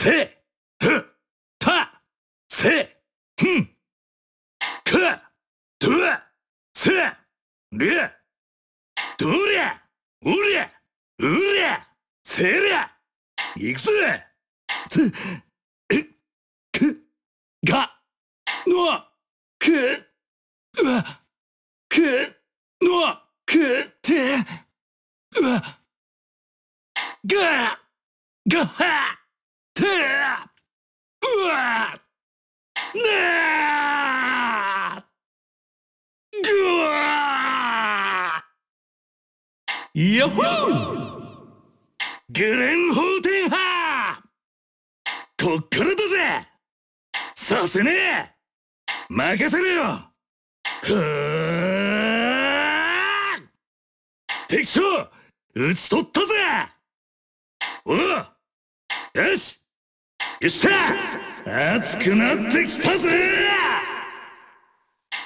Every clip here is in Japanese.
せ、ふ、た、せ、ふん、く、ど、せ、り、どりゃ、うりゃ、うりゃ、せりゃ、いくぜ、つ、え、く、が、の、く、うわ、く、の、く、て、うわ、が、がはてうわねぐわヤッホーグレンホーテンハこっからだぜさせねえ任せろよふあ敵将討ち取ったぜおうよしっしゃ熱くなってきたぜ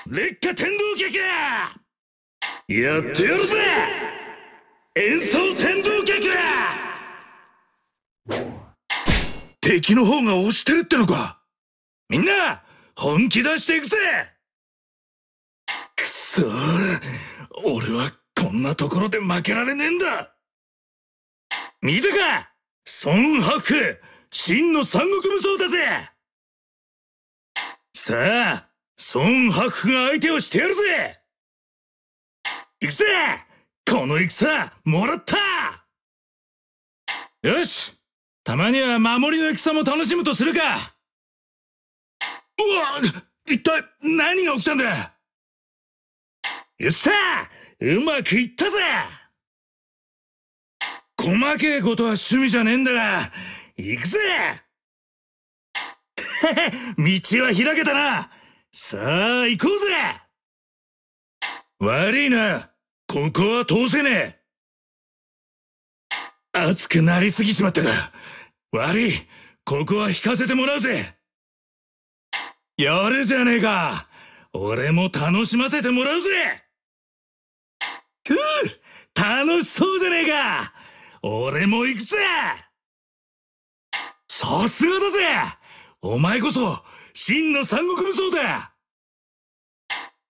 劣化天道劇やってやるぜ演奏天道劇敵の方が押してるってのかみんな本気出していくぜくそ俺はこんなところで負けられねえんだ見たか孫白真の三国武装だぜさあ、孫白が相手をしてやるぜ行くぜこの戦、もらったよしたまには守りの戦も楽しむとするかうわ一体何が起きたんだよっしゃうまくいったぜ細けえことは趣味じゃねえんだが、行くぜ 道は開けたなさあ行こうぜ悪いな。ここは通せねえ。熱くなりすぎちまったが。悪い。ここは引かせてもらうぜ。やるじゃねえか。俺も楽しませてもらうぜ。ふぅ楽しそうじゃねえか俺も行くぜさすがだぜお前こそ、真の三国無双だ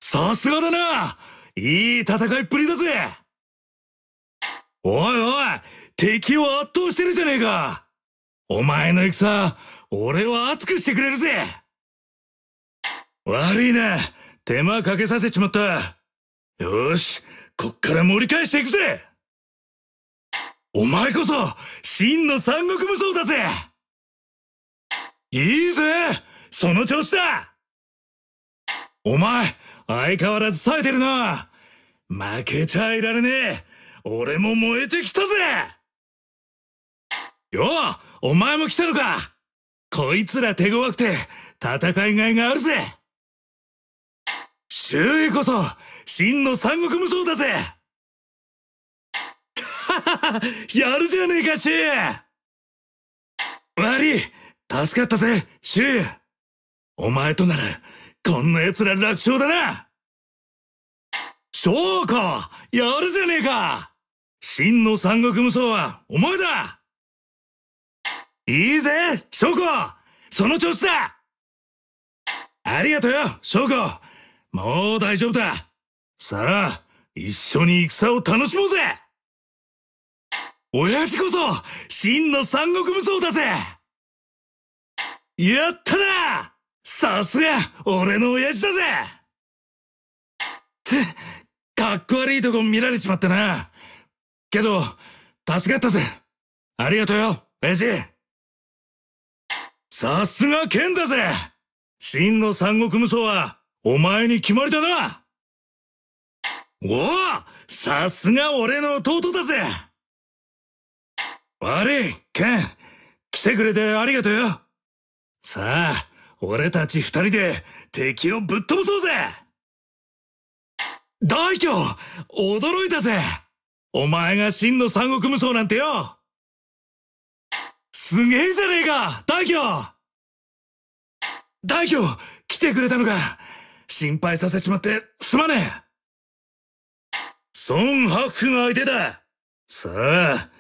さすがだないい戦いっぷりだぜおいおい敵を圧倒してるじゃねえかお前の戦、俺は熱くしてくれるぜ悪いな手間かけさせちまったよし、こっから盛り返していくぜお前こそ、真の三国無双だぜいいぜその調子だお前、相変わらず冴えてるな負けちゃいられねえ俺も燃えてきたぜよう、お前も来たのかこいつら手強くて、戦いがいがあるぜ周囲こそ、真の三国無双だぜははは、やるじゃねえかし悪い助かったぜ、シュお前となら、こんな奴ら楽勝だなそうかやるじゃねえか真の三国無双は、お前だいいぜ、翔子その調子だありがとうよ、翔子もう大丈夫ださあ、一緒に戦を楽しもうぜ親父こそ、真の三国無双だぜやったなさすが、俺の親父だぜってかっこ悪いとこ見られちまったな。けど、助かったぜ。ありがとうよ、親父。さすが剣だぜ真の三国無双は、お前に決まりだなおおさすが俺の弟だぜ悪い、剣。来てくれてありがとうよ。さあ、俺たち二人で敵をぶっ飛ばそうぜ大京驚いたぜお前が真の三国無双なんてよすげえじゃねえか大京大京来てくれたのか心配させちまってすまねえ孫白府が相手ださあ、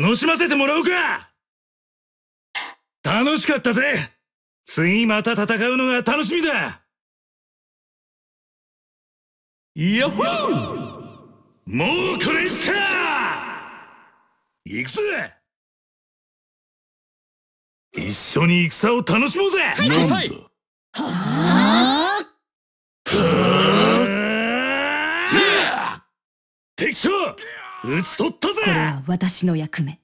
楽しませてもらおうか楽しかったぜ次また戦うのが楽しみだヤッホーもうこれにした行くぜ一緒に戦を楽しもうぜはいはいはいはぁはぁ敵将撃ち取ったぜこれは私の役目